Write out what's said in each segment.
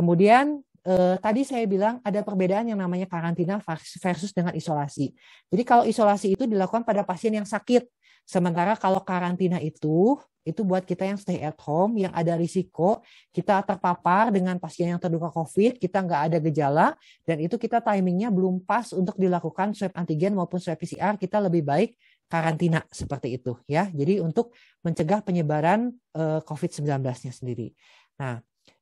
Kemudian eh, tadi saya bilang ada perbedaan yang namanya karantina versus dengan isolasi. Jadi kalau isolasi itu dilakukan pada pasien yang sakit, sementara kalau karantina itu itu buat kita yang stay at home, yang ada risiko kita terpapar dengan pasien yang terduga COVID, kita nggak ada gejala, dan itu kita timingnya belum pas untuk dilakukan swab antigen maupun swab PCR, kita lebih baik karantina seperti itu ya. Jadi untuk mencegah penyebaran eh, COVID-19-nya sendiri. Nah,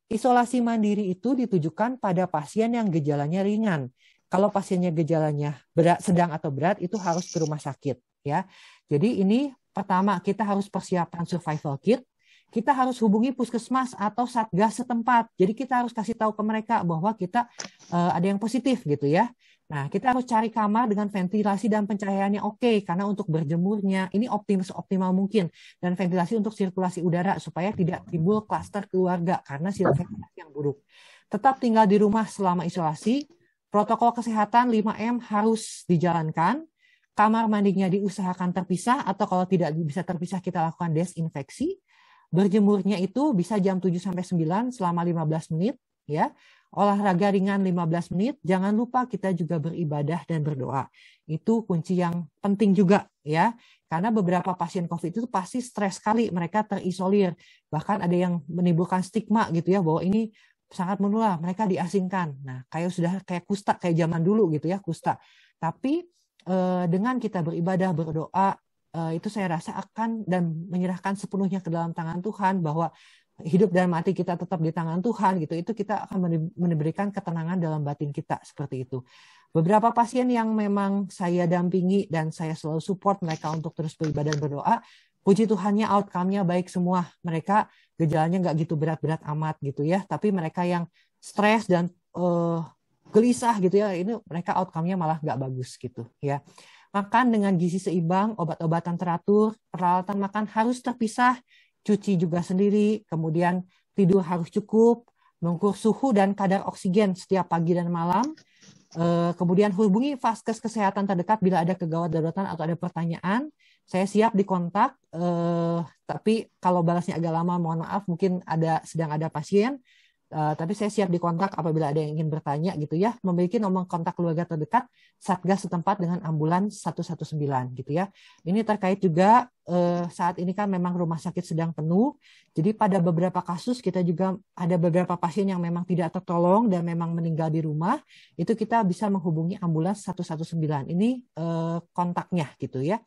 Isolasi mandiri itu ditujukan pada pasien yang gejalanya ringan. Kalau pasiennya gejalanya berat, sedang atau berat itu harus ke rumah sakit ya. Jadi ini pertama kita harus persiapan survival kit. Kita harus hubungi puskesmas atau satgas setempat. Jadi kita harus kasih tahu ke mereka bahwa kita uh, ada yang positif gitu ya. Nah, kita harus cari kamar dengan ventilasi dan pencahayaannya oke, okay, karena untuk berjemurnya ini optimal optimal mungkin. Dan ventilasi untuk sirkulasi udara, supaya tidak timbul klaster keluarga, karena sirkulasi yang buruk. Tetap tinggal di rumah selama isolasi, protokol kesehatan 5M harus dijalankan, kamar mandinya diusahakan terpisah, atau kalau tidak bisa terpisah kita lakukan desinfeksi, berjemurnya itu bisa jam 7 sampai 9 selama 15 menit, ya. Olahraga ringan 15 menit, jangan lupa kita juga beribadah dan berdoa. Itu kunci yang penting juga ya. Karena beberapa pasien COVID itu pasti stres sekali, mereka terisolir. Bahkan ada yang menimbulkan stigma gitu ya bahwa ini sangat menular, mereka diasingkan. Nah, kayak sudah kayak kusta kayak zaman dulu gitu ya, kusta. Tapi eh, dengan kita beribadah, berdoa, eh, itu saya rasa akan dan menyerahkan sepenuhnya ke dalam tangan Tuhan bahwa hidup dan mati kita tetap di tangan Tuhan gitu itu kita akan memberikan ketenangan dalam batin kita seperti itu beberapa pasien yang memang saya dampingi dan saya selalu support mereka untuk terus beribadah dan berdoa puji Tuhannya outcome-nya baik semua mereka gejalanya nggak gitu berat-berat amat gitu ya tapi mereka yang stres dan uh, gelisah gitu ya ini mereka outcome-nya malah nggak bagus gitu ya makan dengan gizi seimbang obat-obatan teratur peralatan makan harus terpisah cuci juga sendiri, kemudian tidur harus cukup, mengukur suhu dan kadar oksigen setiap pagi dan malam, eh, kemudian hubungi vaskes kesehatan terdekat bila ada kegawat daruratan atau ada pertanyaan. Saya siap dikontak, eh, tapi kalau balasnya agak lama, mohon maaf, mungkin ada sedang ada pasien. Eh, tapi saya siap dikontak apabila ada yang ingin bertanya gitu ya. Memiliki nomor kontak keluarga terdekat Satgas setempat dengan ambulans 119 gitu ya. Ini terkait juga uh, saat ini kan memang rumah sakit sedang penuh. Jadi pada beberapa kasus kita juga ada beberapa pasien yang memang tidak tertolong dan memang meninggal di rumah, itu kita bisa menghubungi ambulans 119. Ini uh, kontaknya gitu ya.